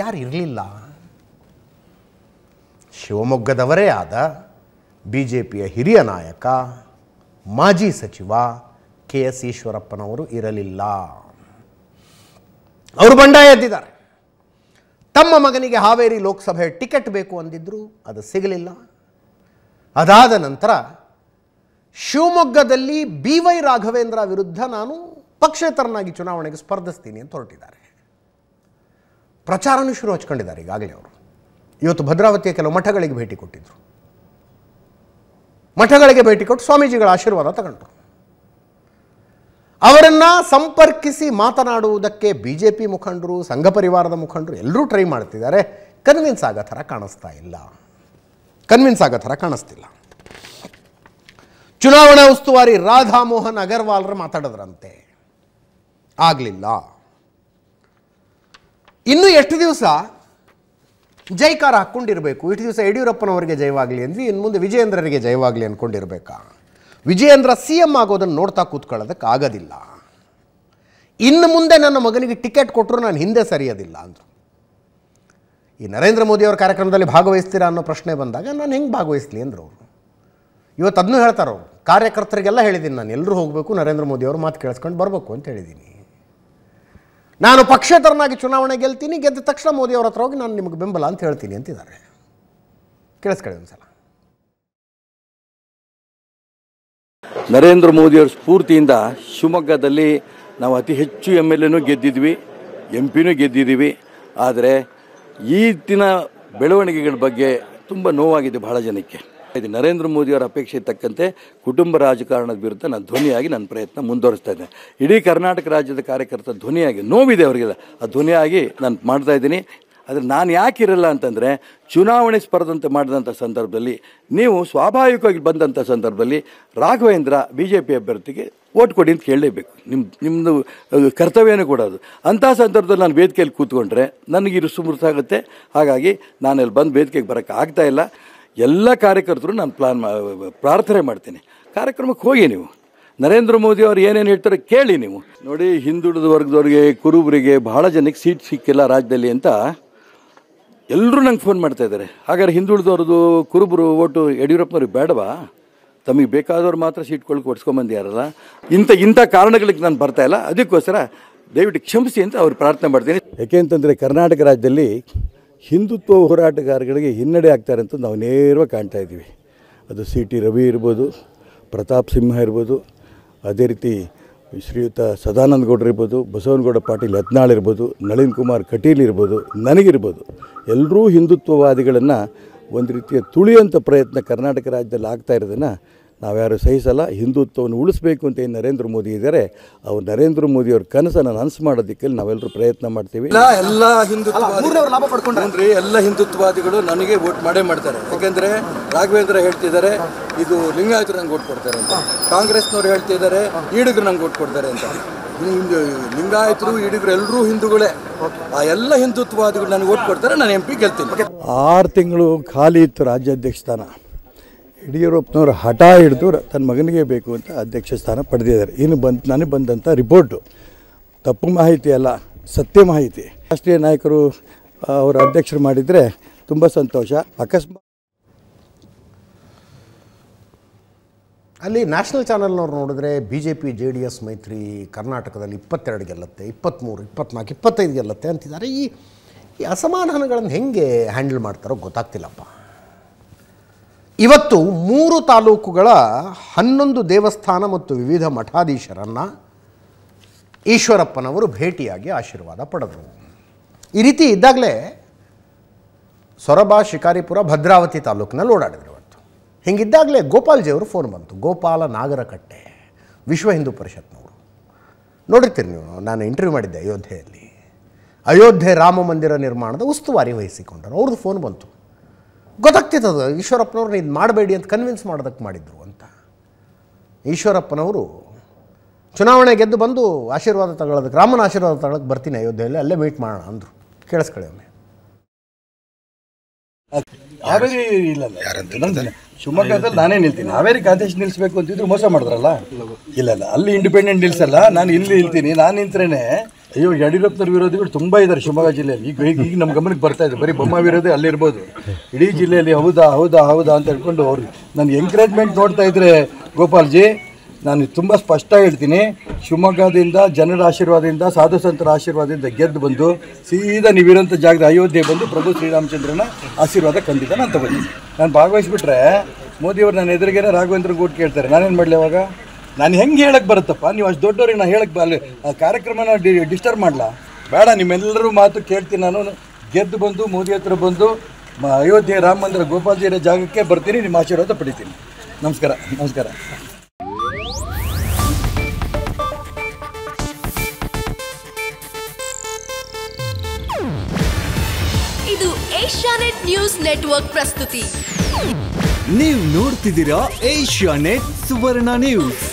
ಯಾರು ಇರಲಿಲ್ಲ ಶಿವಮೊಗ್ಗದವರೇ ಆದ ಬಿ ಜೆ ಪಿಯ ಹಿರಿಯ ನಾಯಕ ಮಾಜಿ ಸಚಿವ ಕೆ ಎಸ್ ಈಶ್ವರಪ್ಪನವರು ಇರಲಿಲ್ಲ ಅವರು ಬಂಡಾಯ ಎದ್ದಿದ್ದಾರೆ ತಮ್ಮ ಮಗನಿಗೆ ಹಾವೇರಿ ಲೋಕಸಭೆ ಟಿಕೆಟ್ ಬೇಕು ಅಂದಿದ್ರು ಅದು ಸಿಗಲಿಲ್ಲ ಅದಾದ ನಂತರ ಶಿವಮೊಗ್ಗದಲ್ಲಿ ಬಿ ವೈ ರಾಘವೇಂದ್ರ ವಿರುದ್ಧ ನಾನು ಪಕ್ಷೇತರನಾಗಿ ಚುನಾವಣೆಗೆ ಸ್ಪರ್ಧಿಸ್ತೀನಿ ಅಂತ ಹೊರಟಿದ್ದಾರೆ ಪ್ರಚಾರನೂ ಶುರು ಹಚ್ಕೊಂಡಿದ್ದಾರೆ ಈಗಾಗಲೇ ಅವರು ಇವತ್ತು ಭದ್ರಾವತಿಯ ಕೆಲವು ಮಠಗಳಿಗೆ ಭೇಟಿ ಕೊಟ್ಟಿದ್ದರು ಮಠಗಳಿಗೆ ಭೇಟಿ ಕೊಟ್ಟು ಸ್ವಾಮೀಜಿಗಳ ಆಶೀರ್ವಾದ ತಗೊಂಡ್ರು ಅವರನ್ನು ಸಂಪರ್ಕಿಸಿ ಮಾತನಾಡುವುದಕ್ಕೆ ಬಿ ಜೆ ಪಿ ಮುಖಂಡರು ಸಂಘ ಪರಿವಾರದ ಮುಖಂಡರು ಎಲ್ಲರೂ ಟ್ರೈ ಮಾಡ್ತಿದ್ದಾರೆ ಕನ್ವಿನ್ಸ್ ಆಗೋ ಥರ ಕಾಣಿಸ್ತಾ ಇಲ್ಲ ಕನ್ವಿನ್ಸ್ ಆಗೋ ಥರ ಕಾಣಿಸ್ತಿಲ್ಲ ಚುನಾವಣಾ ಉಸ್ತುವಾರಿ ರಾಧಾಮೋಹನ್ ಅಗರ್ವಾಲ್ರು ಮಾತಾಡಿದ್ರಂತೆ ಆಗಲಿಲ್ಲ ಇನ್ನೂ ಎಷ್ಟು ದಿವಸ ಜೈಕಾರ ಹಾಕ್ಕೊಂಡಿರಬೇಕು ಇಷ್ಟು ದಿವಸ ಯಡಿಯೂರಪ್ಪನವರಿಗೆ ಜಯವಾಗಲಿ ಅಂದ್ವಿ ಇನ್ನು ಮುಂದೆ ವಿಜಯೇಂದ್ರರಿಗೆ ಜಯವಾಗಲಿ ಅಂದ್ಕೊಂಡಿರ್ಬೇಕಾ ವಿಜಯೇಂದ್ರ ಸಿ ಎಮ್ ಆಗೋದನ್ನು ನೋಡ್ತಾ ಕೂತ್ಕೊಳ್ಳೋದಕ್ಕೆ ಆಗೋದಿಲ್ಲ ಇನ್ನು ಮುಂದೆ ನನ್ನ ಮಗನಿಗೆ ಟಿಕೆಟ್ ಕೊಟ್ಟರು ನಾನು ಹಿಂದೆ ಸರಿಯೋದಿಲ್ಲ ಅಂದರು ಈ ನರೇಂದ್ರ ಮೋದಿಯವರ ಕಾರ್ಯಕ್ರಮದಲ್ಲಿ ಭಾಗವಹಿಸ್ತೀರಾ ಅನ್ನೋ ಪ್ರಶ್ನೆ ಬಂದಾಗ ನಾನು ಹೆಂಗೆ ಭಾಗವಹಿಸ್ಲಿ ಅಂದರು ಅವರು ಇವತ್ತು ಅದನ್ನೂ ಹೇಳ್ತಾರೋ ಕಾರ್ಯಕರ್ತರಿಗೆಲ್ಲ ಹೇಳಿದ್ದೀನಿ ನಾನು ಎಲ್ಲರೂ ಹೋಗಬೇಕು ನರೇಂದ್ರ ಮೋದಿಯವರು ಮಾತು ಕೇಳಿಸ್ಕೊಂಡು ಬರಬೇಕು ಅಂತ ಹೇಳಿದ್ದೀನಿ ನಾನು ಪಕ್ಷೇತರನಾಗಿ ಚುನಾವಣೆ ಗೆಲ್ತೀನಿ ಗೆದ್ದ ತಕ್ಷಣ ಮೋದಿಯವರ ಹತ್ರ ಹೋಗಿ ನಾನು ನಿಮಗೆ ಬೆಂಬಲ ಅಂತ ಹೇಳ್ತೀನಿ ಅಂತಿದ್ದಾರೆ ಕೇಳಿಸ್ಕೊಳ್ಳಿ ಸಲ ನರೇಂದ್ರ ಮೋದಿಯವರ ಸ್ಫೂರ್ತಿಯಿಂದ ಶಿವಮೊಗ್ಗದಲ್ಲಿ ನಾವು ಅತಿ ಹೆಚ್ಚು ಎಮ್ ಎಲ್ ಎನೂ ಗೆದ್ದಿದ್ವಿ ಎಂ ಪಿನೂ ಗೆದ್ದಿದ್ದೀವಿ ಆದರೆ ಈ ದಿನ ಬೆಳವಣಿಗೆಗಳ ಬಗ್ಗೆ ತುಂಬ ನೋವಾಗಿದೆ ಬಹಳ ಜನಕ್ಕೆ ಇದು ನರೇಂದ್ರ ಮೋದಿಯವರ ಅಪೇಕ್ಷೆ ತಕ್ಕಂತೆ ಕುಟುಂಬ ರಾಜಕಾರಣದ ವಿರುದ್ಧ ನಾನು ಧ್ವನಿಯಾಗಿ ನನ್ನ ಪ್ರಯತ್ನ ಮುಂದುವರಿಸ್ತಾ ಇದ್ದೇನೆ ಇಡೀ ಕರ್ನಾಟಕ ರಾಜ್ಯದ ಕಾರ್ಯಕರ್ತ ಧ್ವನಿಯಾಗಿ ನೋವಿದೆ ಅವರಿಗೆಲ್ಲ ಆ ಧ್ವನಿಯಾಗಿ ನಾನು ಮಾಡ್ತಾ ಇದ್ದೀನಿ ಆದರೆ ನಾನು ಯಾಕೆ ಇರಲ್ಲ ಅಂತಂದರೆ ಚುನಾವಣೆ ಸ್ಪರ್ಧಂತೆ ಮಾಡಿದಂಥ ಸಂದರ್ಭದಲ್ಲಿ ನೀವು ಸ್ವಾಭಾವಿಕವಾಗಿ ಬಂದಂಥ ಸಂದರ್ಭದಲ್ಲಿ ರಾಘವೇಂದ್ರ ಬಿ ಜೆ ಪಿ ಅಭ್ಯರ್ಥಿಗೆ ಓಟ್ ಕೊಡಿ ಅಂತ ಕೇಳಲೇಬೇಕು ನಿಮ್ಮ ನಿಮ್ಮದು ಕರ್ತವ್ಯನೂ ಕೂಡ ಅದು ಅಂಥ ಸಂದರ್ಭದಲ್ಲಿ ನಾನು ವೇದಿಕೆಯಲ್ಲಿ ಕೂತ್ಕೊಂಡ್ರೆ ನನಗೆ ಇರು ಆಗುತ್ತೆ ಹಾಗಾಗಿ ನಾನಲ್ಲಿ ಬಂದು ವೇದಿಕೆಗೆ ಬರೋಕ್ಕಾಗ್ತಾ ಇಲ್ಲ ಎಲ್ಲ ಕಾರ್ಯಕರ್ತರು ನಾನು ಪ್ಲಾನ್ ಪ್ರಾರ್ಥನೆ ಮಾಡ್ತೀನಿ ಕಾರ್ಯಕ್ರಮಕ್ಕೆ ಹೋಗಿ ನೀವು ನರೇಂದ್ರ ಮೋದಿ ಅವರು ಏನೇನು ಹೇಳ್ತಾರೆ ಕೇಳಿ ನೀವು ನೋಡಿ ಹಿಂದುಳಿದ ವರ್ಗದವ್ರಿಗೆ ಕುರುಬರಿಗೆ ಬಹಳ ಜನಕ್ಕೆ ಸೀಟ್ ಸಿಕ್ಕಿಲ್ಲ ರಾಜ್ಯದಲ್ಲಿ ಅಂತ ಎಲ್ಲರೂ ನಂಗೆ ಫೋನ್ ಮಾಡ್ತಾ ಇದ್ದಾರೆ ಹಾಗಾದ್ರೆ ಹಿಂದುಳಿದವ್ರದ್ದು ಕುರುಬರು ಓಟು ಯಡಿಯೂರಪ್ಪನವ್ರಿಗೆ ಬೇಡವಾ ತಮಗೆ ಬೇಕಾದವ್ರು ಮಾತ್ರ ಸೀಟ್ ಸೀಟ್ಗಳಿಗೆ ಯಾರಲ್ಲ ಇಂಥ ಇಂಥ ಕಾರಣಗಳಿಗೆ ನಾನು ಬರ್ತಾ ಇಲ್ಲ ಅದಕ್ಕೋಸ್ಕರ ದಯವಿಟ್ಟು ಕ್ಷಮಿಸಿ ಅಂತ ಅವ್ರು ಪ್ರಾರ್ಥನೆ ಮಾಡ್ತೀನಿ ಯಾಕೆ ಕರ್ನಾಟಕ ರಾಜ್ಯದಲ್ಲಿ ಹಿಂದುತ್ವ ಹೋರಾಟಗಾರಗಳಿಗೆ ಹಿನ್ನಡೆ ಆಗ್ತಾರೆ ಅಂತ ನಾವು ನೇರವಾಗಿ ಕಾಣ್ತಾ ಇದ್ದೀವಿ ಅದು ಸಿ ಟಿ ರವಿ ಇರ್ಬೋದು ಪ್ರತಾಪ್ ಸಿಂಹ ಇರ್ಬೋದು ಅದೇ ರೀತಿ ಶ್ರೀಯುತ ಸದಾನಂದ ಗೌಡ್ರು ಇರ್ಬೋದು ಬಸವನಗೌಡ ಪಾಟೀಲ್ ಯತ್ನಾಳ್ ಇರ್ಬೋದು ನಳಿನ್ ಕುಮಾರ್ ಕಟೀಲ್ ಇರ್ಬೋದು ನನಗಿರ್ಬೋದು ಎಲ್ಲರೂ ಹಿಂದುತ್ವವಾದಿಗಳನ್ನು ಒಂದು ರೀತಿಯ ತುಳಿಯುವಂಥ ಪ್ರಯತ್ನ ಕರ್ನಾಟಕ ರಾಜ್ಯದಲ್ಲಿ ಆಗ್ತಾ ಇರೋದನ್ನು ನಾವ್ಯಾರು ಸಹಿಸಲ್ಲ ಹಿಂದುತ್ವವನ್ನು ಉಳಿಸಬೇಕು ಅಂತ ಏನು ನರೇಂದ್ರ ಮೋದಿ ಇದ್ದಾರೆ ಅವ್ರು ನರೇಂದ್ರ ಮೋದಿ ಅವ್ರ ಕನಸನ್ನು ನನಸು ಮಾಡೋದಕ್ಕೆ ನಾವೆಲ್ಲರೂ ಪ್ರಯತ್ನ ಮಾಡ್ತೀವಿ ಎಲ್ಲ ಹಿಂದುತ್ವವಾದಿ ಎಲ್ಲ ಹಿಂದುತ್ವವಾದಿಗಳು ನನಗೆ ವೋಟ್ ಮಾಡೇ ಮಾಡ್ತಾರೆ ಯಾಕೆಂದರೆ ರಾಘವೇಂದ್ರ ಹೇಳ್ತಿದ್ದಾರೆ ಇದು ಲಿಂಗಾಯತರು ನಂಗೆ ಓಟ್ ಕೊಡ್ತಾರೆ ಅಂತ ಕಾಂಗ್ರೆಸ್ನವ್ರು ಹೇಳ್ತಿದ್ದಾರೆ ಈಡಿಗರು ನಂಗೆ ಓಟ್ ಕೊಡ್ತಾರೆ ಅಂತ ಲಿಂಗಾಯತರು ಈಡಿಗರು ಎಲ್ಲರೂ ಹಿಂದೂಗಳೇ ಆ ಎಲ್ಲ ಹಿಂದುತ್ವವಾದಿಗಳು ನನಗೆ ಓಟ್ ಕೊಡ್ತಾರೆ ನಾನು ಎಂ ಪಿ ಗೆಲ್ತೀನಿ ಆರು ತಿಂಗಳು ಖಾಲಿ ಇತ್ತು ರಾಜ್ಯಾಧ್ಯಕ್ಷ ಸ್ಥಾನ ಯಡಿಯೂರಪ್ಪನವರು ಹಠ ಹಿಡಿದು ತನ್ನ ಮಗನಿಗೆ ಬೇಕು ಅಂತ ಅಧ್ಯಕ್ಷ ಸ್ಥಾನ ಪಡೆದಿದ್ದಾರೆ ಇನ್ನು ಬಂದು ನನಗೆ ಬಂದಂಥ ರಿಪೋರ್ಟು ತಪ್ಪು ಮಾಹಿತಿ ಅಲ್ಲ ಸತ್ಯ ಮಾಹಿತಿ ರಾಷ್ಟ್ರೀಯ ನಾಯಕರು ಅವರ ಅಧ್ಯಕ್ಷರು ಮಾಡಿದರೆ ತುಂಬ ಸಂತೋಷ ಅಕಸ್ಮಾತ್ ಅಲ್ಲಿ ನ್ಯಾಷನಲ್ ಚಾನಲ್ನವ್ರು ನೋಡಿದ್ರೆ B J P J D S ಮೈತ್ರಿ ಕರ್ನಾಟಕದಲ್ಲಿ ಇಪ್ಪತ್ತೆರಡು ಗೆಲ್ಲತ್ತೆ ಇಪ್ಪತ್ತ್ಮೂರು ಇಪ್ಪತ್ನಾಲ್ಕು ಇಪ್ಪತ್ತೈದು ಗೆಲ್ಲತ್ತೆ ಅಂತಿದ್ದಾರೆ ಈ ಈ ಅಸಮಾಧಾನಗಳನ್ನು ಹೆಂಗೆ ಹ್ಯಾಂಡಲ್ ಮಾಡ್ತಾರೋ ಗೊತ್ತಾಗ್ತಿಲ್ಲಪ್ಪ ಇವತ್ತು ಮೂರು ತಾಲೂಕುಗಳ ಹನ್ನೊಂದು ದೇವಸ್ಥಾನ ಮತ್ತು ವಿವಿಧ ಮಠಾಧೀಶರನ್ನು ಈಶ್ವರಪ್ಪನವರು ಭೇಟಿಯಾಗಿ ಆಶೀರ್ವಾದ ಪಡೆದರು ಈ ರೀತಿ ಇದ್ದಾಗಲೇ ಸೊರಬ ಶಿಕಾರಿಪುರ ಭದ್ರಾವತಿ ತಾಲೂಕಿನಲ್ಲಿ ಓಡಾಡಿದರು ಇವತ್ತು ಹಿಂಗಿದ್ದಾಗಲೇ ಗೋಪಾಲ್ಜಿಯವರು ಫೋನ್ ಬಂತು ಗೋಪಾಲ ನಾಗರಕಟ್ಟೆ ವಿಶ್ವ ಹಿಂದೂ ಪರಿಷತ್ನವರು ನೋಡಿರ್ತೀರಿ ನೀವು ನಾನು ಇಂಟರ್ವ್ಯೂ ಮಾಡಿದ್ದೆ ಅಯೋಧ್ಯೆಯಲ್ಲಿ ಅಯೋಧ್ಯೆ ರಾಮ ಮಂದಿರ ನಿರ್ಮಾಣದ ಉಸ್ತುವಾರಿ ವಹಿಸಿಕೊಂಡರು ಅವ್ರದ್ದು ಫೋನ್ ಬಂತು ಅದು ಈಶ್ವರಪ್ಪನವ್ರನ್ನ ಇದು ಮಾಡಬೇಡಿ ಅಂತ ಕನ್ವಿನ್ಸ್ ಮಾಡೋದಕ್ಕೆ ಮಾಡಿದ್ರು ಅಂತ ಈಶ್ವರಪ್ಪನವರು ಚುನಾವಣೆ ಗೆದ್ದು ಬಂದು ಆಶೀರ್ವಾದ ತಗೊಳ್ಳೋದಕ್ಕೆ ರಾಮನ ಆಶೀರ್ವಾದ ತಗೊಳಕ್ಕೆ ಬರ್ತೀನಿ ಅಯೋಧ್ಯೆಯಲ್ಲಿ ಅಲ್ಲೇ ಮೀಟ್ ಮಾಡೋಣ ಅಂದರು ಕೇಳಿಸ್ಕೊಳ್ಳಿ ಒಮ್ಮೆ ಹಾವೇರಿ ಇಲ್ಲ ಶಿವಮೊಗ್ಗದಲ್ಲಿ ನಾನೇ ನಿಲ್ತೀನಿ ಹಾವೇರಿ ಕಾಂತೇಶ್ ನಿಲ್ಲಿಸಬೇಕು ಅಂತಿದ್ರು ಮೋಸ ಮಾಡಿದ್ರಲ್ಲ ಇಲ್ಲ ಇಲ್ಲ ಅಲ್ಲಿ ಇಂಡಿಪೆಂಡೆಂಟ್ ನಿಲ್ಸಲ್ಲ ನಾನು ಇಲ್ಲಿ ನಿಲ್ತೀನಿ ನಾನು ನಿಂತ್ರೇನೆ ಅಯ್ಯೋ ಯಡಿಯೂರಪ್ಪನವ್ರ ವಿರೋಧಿಗಳು ತುಂಬ ಇದ್ದಾರೆ ಶಿವಮೊಗ್ಗ ಜಿಲ್ಲೆಯಲ್ಲಿ ಈಗ ಈಗ ಈಗ ನಮ್ಮ ಗಮನಕ್ಕೆ ಬರ್ತಾ ಇದೆ ಬರೀ ಬೊಮ್ಮ ವಿರೋಧಿ ಅಲ್ಲಿರ್ಬೋದು ಇಡೀ ಜಿಲ್ಲೆಯಲ್ಲಿ ಹೌದಾ ಹೌದಾ ಹೌದಾ ಅಂತ ಹೇಳ್ಕೊಂಡು ಅವರು ನಾನು ಎಂಕರೇಜ್ಮೆಂಟ್ ನೋಡ್ತಾ ಇದ್ದರೆ ಗೋಪಾಲ್ಜಿ ನಾನು ತುಂಬ ಸ್ಪಷ್ಟ ಹೇಳ್ತೀನಿ ಶಿವಮೊಗ್ಗದಿಂದ ಜನರ ಆಶೀರ್ವಾದದಿಂದ ಸಾಧು ಸಂತರ ಆಶೀರ್ವಾದದಿಂದ ಗೆದ್ದು ಬಂದು ಸೀದಾ ನೀವಿರೋಂಥ ಜಾಗದ ಅಯೋಧ್ಯೆ ಬಂದು ಪ್ರಭು ಶ್ರೀರಾಮಚಂದ್ರನ ಆಶೀರ್ವಾದ ಖಂಡಿತ ನಾನು ತಗೊಂಡಿದ್ದೀನಿ ನಾನು ಭಾಗವಹಿಸ್ಬಿಟ್ರೆ ಮೋದಿಯವರು ನನ್ನ ಎದುರಿಗೇನೆ ರಾಘವೇಂದ್ರ ಗೂಟ್ ಕೇಳ್ತಾರೆ ನಾನೇನು ಮಾಡಲಿ ಅವಾಗ ನಾನು ಹೆಂಗೆ ಹೇಳಕ್ ಬರುತ್ತಪ್ಪ ನೀವು ಅಷ್ಟು ದೊಡ್ಡವ್ರಿಗೆ ನಾನು ಹೇಳಕ್ಕೆ ಅಲ್ಲಿ ಕಾರ್ಯಕ್ರಮನ ಡಿಸ್ಟರ್ಬ್ ಮಾಡಲಾ ಬೇಡ ನಿಮ್ಮೆಲ್ಲರೂ ಮಾತು ಕೇಳ್ತೀನಿ ನಾನು ಗೆದ್ದು ಬಂದು ಮೋದಿ ಹತ್ರ ಬಂದು ಅಯೋಧ್ಯೆ ರಾಮ ಮಂದಿರ ಗೋಪಾಲಜಿಯ ಜಾಗಕ್ಕೆ ಬರ್ತೀನಿ ನಿಮ್ಮ ಆಶೀರ್ವಾದ ಪಡಿತೀನಿ ನಮಸ್ಕಾರ ನಮಸ್ಕಾರ ಇದು ಏಷ್ಯಾನೆಟ್ ನ್ಯೂಸ್ ನೆಟ್ವರ್ಕ್ ಪ್ರಸ್ತುತಿ ನೀವು ನೋಡ್ತಿದ್ದೀರಾ ನೆಟ್ ಸುವರ್ಣ ನ್ಯೂಸ್